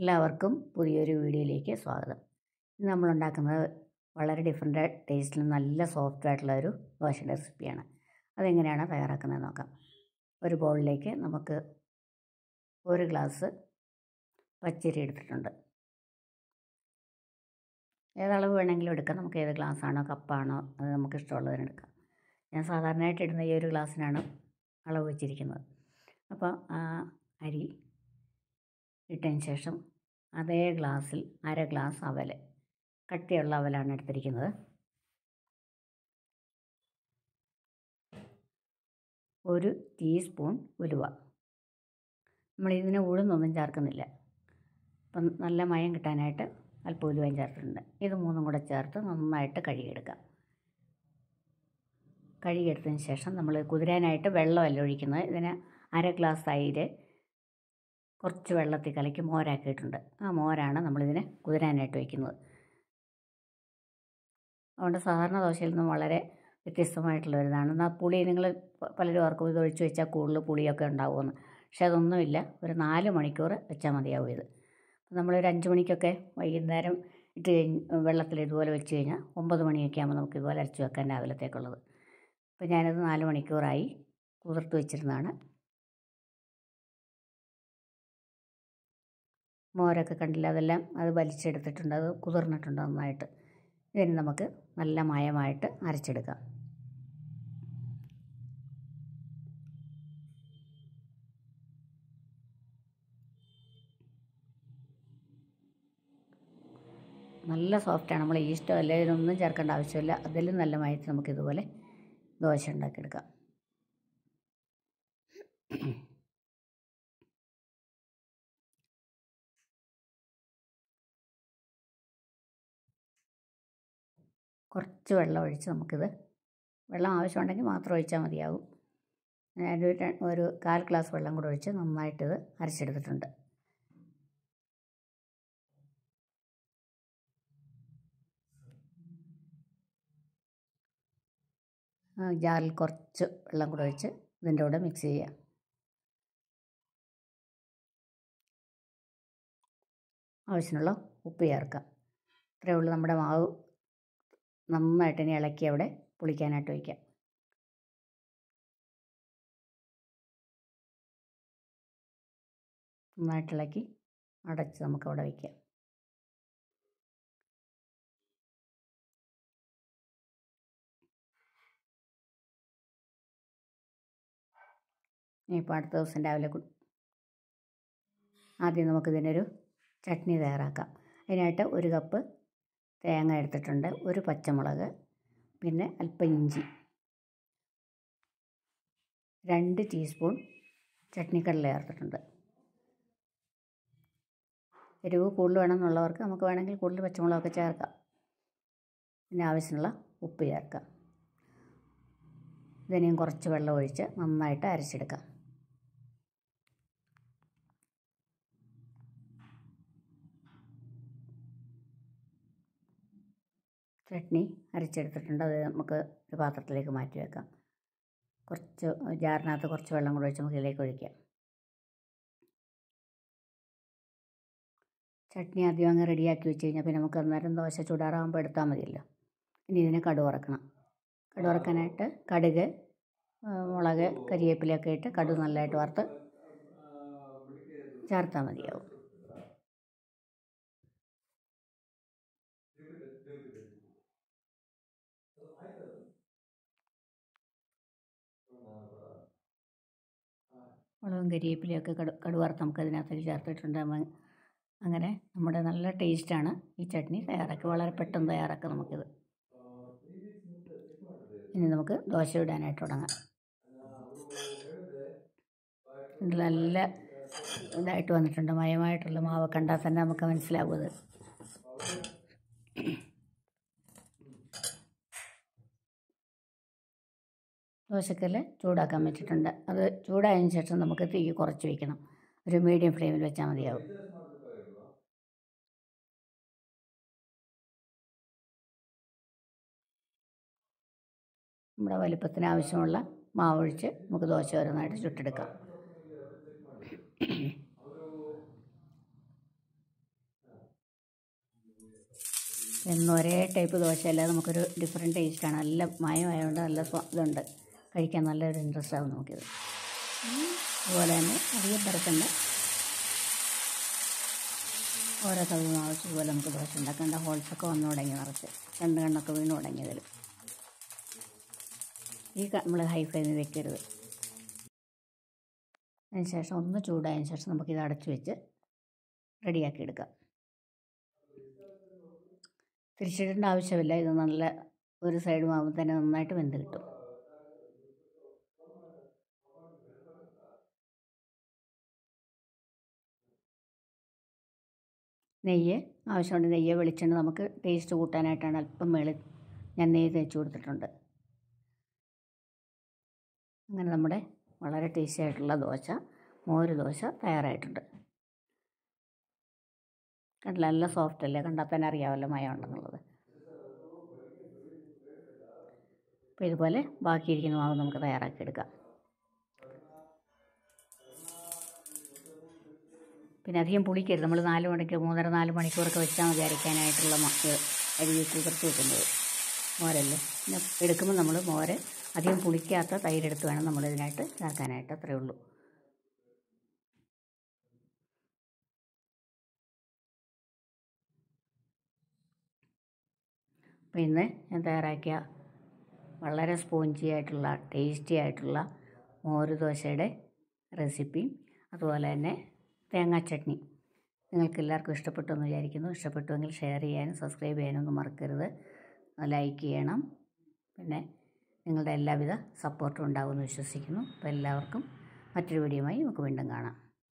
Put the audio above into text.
എല്ലാവർക്കും പുതിയൊരു വീഡിയോയിലേക്ക് സ്വാഗതം ഇന്ന് നമ്മളുണ്ടാക്കുന്നത് വളരെ ഡിഫറെൻ്റ് ടേസ്റ്റിൽ നല്ല സോഫ്റ്റ് ആയിട്ടുള്ള ഒരു ദോശയുടെ റെസിപ്പിയാണ് അതെങ്ങനെയാണ് തയ്യാറാക്കുന്നത് നോക്കാം ഒരു ബൗളിലേക്ക് നമുക്ക് ഒരു ഗ്ലാസ് പച്ചരി എടുത്തിട്ടുണ്ട് ഏതളവ് വേണമെങ്കിലും എടുക്കാം നമുക്ക് ഏത് ഗ്ലാസ്സാണോ കപ്പാണോ അത് നമുക്ക് ഇഷ്ടമുള്ളതിന് എടുക്കാം ഞാൻ സാധാരണയായിട്ട് ഇടുന്ന ഈ ഒരു ഗ്ലാസ്സിനാണ് അളവ് വെച്ചിരിക്കുന്നത് അപ്പോൾ ആ അരി ഇട്ടതിന് ശേഷം അതേ ഗ്ലാസ്സിൽ അര ഗ്ലാസ് അവൽ കട്ടിയുള്ള അവലാണ് എടുത്തിരിക്കുന്നത് ഒരു ടീസ്പൂൺ ഉലുവ നമ്മൾ ഇതിന് ഉഴുന്നൊന്നും ചേർക്കുന്നില്ല അപ്പം നല്ല മയം കിട്ടാനായിട്ട് അല്പം ഉലുവയും ചേർത്തിട്ടുണ്ട് ഇത് മൂന്നും കൂടെ ചേർത്ത് നന്നായിട്ട് കഴുകിയെടുക്കാം കഴുകിയെടുത്തതിന് ശേഷം നമ്മൾ കുതിരാനായിട്ട് വെള്ളമല്ല ഒഴിക്കുന്നത് ഇതിന് അര ഗ്ലാസ് തൈര് കുറച്ച് വെള്ളത്തിൽ കലക്കി മോരാക്കിയിട്ടുണ്ട് ആ മോരാണ് നമ്മളിതിനെ കുതിരാനായിട്ട് വയ്ക്കുന്നത് അതുകൊണ്ട് സാധാരണ ദോശയിൽ നിന്നും വളരെ വ്യത്യസ്തമായിട്ടുള്ള ഒരു ഇതാണ് എന്നാൽ പുളി നിങ്ങൾ പലരും ആർക്കും ഇത് ഒഴിച്ചു വെച്ചാൽ കൂടുതൽ പുളിയൊക്കെ ഉണ്ടാവുമെന്ന് പക്ഷെ അതൊന്നുമില്ല ഒരു നാല് മണിക്കൂർ വെച്ചാൽ മതിയാവും ഇത് നമ്മളൊരു അഞ്ച് മണിക്കൊക്കെ വൈകുന്നേരം ഇട്ട് കഴിഞ്ഞ് വെള്ളത്തിൽ ഇതുപോലെ വെച്ച് കഴിഞ്ഞാൽ ഒമ്പത് മണിയൊക്കെ ആകുമ്പോൾ നമുക്ക് ഇതുപോലെ അരച്ച് വെക്കാൻ രാവിലത്തേക്കുള്ളത് അപ്പോൾ ഞാനത് നാല് മണിക്കൂറായി കുതിർത്ത് വെച്ചിരുന്നതാണ് മോരൊക്കെ കണ്ടില്ല അതെല്ലാം അത് വലിച്ചെടുത്തിട്ടുണ്ട് അത് കുതിർന്നിട്ടുണ്ട് നന്നായിട്ട് ഇതിന് നമുക്ക് നല്ല മയമായിട്ട് അരച്ചെടുക്കാം നല്ല സോഫ്റ്റാണ് നമ്മൾ ഈസ്റ്റോ അല്ലെങ്കിൽ ഇതൊന്നും ചേർക്കേണ്ട ആവശ്യമില്ല അതിലും നല്ല മായത്തിൽ നമുക്ക് ഇതുപോലെ ദോശ ഉണ്ടാക്കിയെടുക്കാം കുറച്ച് വെള്ളം ഒഴിച്ച് നമുക്കിത് വെള്ളം ആവശ്യമുണ്ടെങ്കിൽ മാത്രം ഒഴിച്ചാൽ മതിയാകും ഞാൻ ഒരു കാൽ ഗ്ലാസ് വെള്ളം കൂടെ ഒഴിച്ച് നന്നായിട്ടിത് അരച്ചെടുത്തിട്ടുണ്ട് ജാറിൽ കുറച്ച് വെള്ളം കൂടെ ഒഴിച്ച് ഇതിൻ്റെ കൂടെ മിക്സ് ചെയ്യാം ആവശ്യമുള്ള ഉപ്പ് ചേർക്കാം ഇത്രയേ ഉള്ളൂ നമ്മുടെ മാവ് നന്നായിട്ട് ഇനി ഇളക്കി അവിടെ പുളിക്കാനായിട്ട് വയ്ക്കാം നന്നായിട്ട് ഇളക്കി അടച്ച് അവിടെ വയ്ക്കാം ഇനിയിപ്പോൾ അടുത്ത ദിവസം രാവിലെ ആദ്യം നമുക്കിതിനൊരു ചട്നി തയ്യാറാക്കാം അതിനായിട്ട് ഒരു കപ്പ് തേങ്ങ എടുത്തിട്ടുണ്ട് ഒരു പച്ചമുളക് പിന്നെ അല്പം ഇഞ്ചി രണ്ട് ടീസ്പൂൺ ചട്നിക്കടല ചേർത്തിട്ടുണ്ട് എരിവ് കൂടുതൽ വേണമെന്നുള്ളവർക്ക് നമുക്ക് വേണമെങ്കിൽ കൂടുതൽ പച്ചമുളകൊക്കെ ചേർക്കാം പിന്നെ ആവശ്യമുള്ള ഉപ്പ് ചേർക്കാം ഇതിനെയും കുറച്ച് വെള്ളം ഒഴിച്ച് നന്നായിട്ട് അരച്ചെടുക്കാം ചട്നി അരച്ചെടുത്തിട്ടുണ്ട് അത് നമുക്ക് ഒരു പാത്രത്തിലേക്ക് മാറ്റി വെക്കാം കുറച്ച് ജാറിനകത്ത് കുറച്ച് വെള്ളം കൂടി ഒഴിച്ച് മുകളിലേക്ക് ഒഴിക്കാം ചട്നി ആദ്യം അങ്ങ് റെഡിയാക്കി വെച്ച് കഴിഞ്ഞാൽ പിന്നെ നമുക്ക് അന്നേരം ദോശ ചൂടാറാകുമ്പോൾ എടുത്താൽ മതിയല്ലോ ഇനി ഇതിനെ കടുവറക്കണം കടുവറക്കാനായിട്ട് കടുക് മുളക് കരിവേപ്പിലയൊക്കെ ഇട്ട് കടു നല്ലതായിട്ട് വറുത്ത് ചേർത്താൽ മതിയാവും മുളകും കരിവേപ്പിലയൊക്കെ കടു കടുവറുത്ത് നമുക്ക് അതിനകത്ത് ചേർത്തിട്ടുണ്ട് അങ്ങനെ നമ്മുടെ നല്ല ടേസ്റ്റാണ് ഈ ചട്നി തയ്യാറാക്കി വളരെ പെട്ടെന്ന് തയ്യാറാക്കാം നമുക്കിത് ഇനി നമുക്ക് ദോശ ഇടാനായിട്ട് തുടങ്ങാം നല്ല ഇതായിട്ട് വന്നിട്ടുണ്ട് മയമായിട്ടുള്ള മാവ് കണ്ടാൽ തന്നെ നമുക്ക് മനസ്സിലാവുന്നത് ദോശക്കല്ല് ചൂടാക്കാൻ വെച്ചിട്ടുണ്ട് അത് ചൂടായതിന് ശേഷം നമുക്ക് തീ കുറച്ച് വയ്ക്കണം ഒരു മീഡിയം ഫ്ലെയിമിൽ വെച്ചാൽ മതിയാവും നമ്മുടെ വലിപ്പത്തിന് ആവശ്യമുള്ള മാവൊഴിച്ച് നമുക്ക് ദോശ ചുട്ടെടുക്കാം എന്നൊരേ ടൈപ്പ് ടൈപ്പ് ദോശയല്ല നമുക്കൊരു ഡിഫറെൻറ്റ് ടേസ്റ്റാണ് നല്ല മയമായതുകൊണ്ട് നല്ല ഇതുണ്ട് കഴിക്കാൻ നല്ലൊരു ഇൻട്രസ്റ്റ് ഇൻട്രസ്റ്റാവും നമുക്കിത് അതുപോലെ തന്നെ അധികം പരക്കണ്ട ഓരോ കവിവ് നിറച്ച് നമുക്ക് ദോശ ഉണ്ടാക്കേണ്ട ഹോൾസൊക്കെ വന്നു തുടങ്ങി നിറച്ച് രണ്ട് കണ്ണൊക്കെ വീണ് തുടങ്ങിയതിൽ ഈ നമ്മൾ ഹൈ ഫ്ലെയിമിൽ വെക്കരുത് അതിന് ശേഷം ഒന്ന് ചൂടായതിന് ശേഷം നമുക്കിത് അടച്ചു വെച്ച് റെഡിയാക്കി എടുക്കാം തിരിച്ചിടേണ്ട ആവശ്യമില്ല ഇത് നല്ല ഒരു സൈഡ് മാവുമ്പോൾ തന്നെ നന്നായിട്ട് വെന്ത് കിട്ടും നെയ്യ് ആവശ്യമുണ്ട് നെയ്യ് വെളിച്ചെണ്ണ നമുക്ക് ടേസ്റ്റ് കൂട്ടാനായിട്ടാണ് അല്പം മേളിൽ ഞാൻ നെയ്യ് തേച്ച് കൊടുത്തിട്ടുണ്ട് അങ്ങനെ നമ്മുടെ വളരെ ടേസ്റ്റി ആയിട്ടുള്ള ദോശ മോര് ദോശ തയ്യാറായിട്ടുണ്ട് കണ്ടില്ല നല്ല സോഫ്റ്റ് അല്ലേ കണ്ടാൽ തന്നെ അറിയാമല്ലോ മയം ഉണ്ടെന്നുള്ളത് അപ്പോൾ ഇതുപോലെ ബാക്കിയിരിക്കുന്ന മാവ് നമുക്ക് തയ്യാറാക്കിയെടുക്കാം പിന്നെ അധികം പുളിക്കരുത് നമ്മൾ നാല് മണിക്കൂർ മൂന്നര നാല് മണിക്കൂറൊക്കെ വെച്ചാൽ മതി അരയ്ക്കാനായിട്ടുള്ള മക്ക് അരി കുതിർത്ത് വെക്കുന്നത് മോരല്ലേ പിന്നെ എടുക്കുമ്പോൾ നമ്മൾ മോര് അധികം പുളിക്കാത്ത തൈരെടുത്ത് വേണം നമ്മളിതിനായിട്ട് ചേർക്കാനായിട്ട് അത്രയേ ഉള്ളൂ അപ്പം ഇന്ന് ഞാൻ തയ്യാറാക്കിയ വളരെ സ്പോഞ്ചി ആയിട്ടുള്ള ടേസ്റ്റി ആയിട്ടുള്ള മോര് ദോശയുടെ റെസിപ്പിയും അതുപോലെ തന്നെ തേങ്ങാ ചട്നി നിങ്ങൾക്ക് എല്ലാവർക്കും ഇഷ്ടപ്പെട്ടു എന്ന് വിചാരിക്കുന്നു ഇഷ്ടപ്പെട്ടുവെങ്കിൽ ഷെയർ ചെയ്യാനും സബ്സ്ക്രൈബ് ചെയ്യാനൊന്നും മറക്കരുത് ലൈക്ക് ചെയ്യണം പിന്നെ നിങ്ങളുടെ എല്ലാവിധ സപ്പോർട്ടും ഉണ്ടാകുമെന്ന് വിശ്വസിക്കുന്നു അപ്പോൾ എല്ലാവർക്കും മറ്റൊരു വീഡിയോയുമായി നമുക്ക് വീണ്ടും കാണാം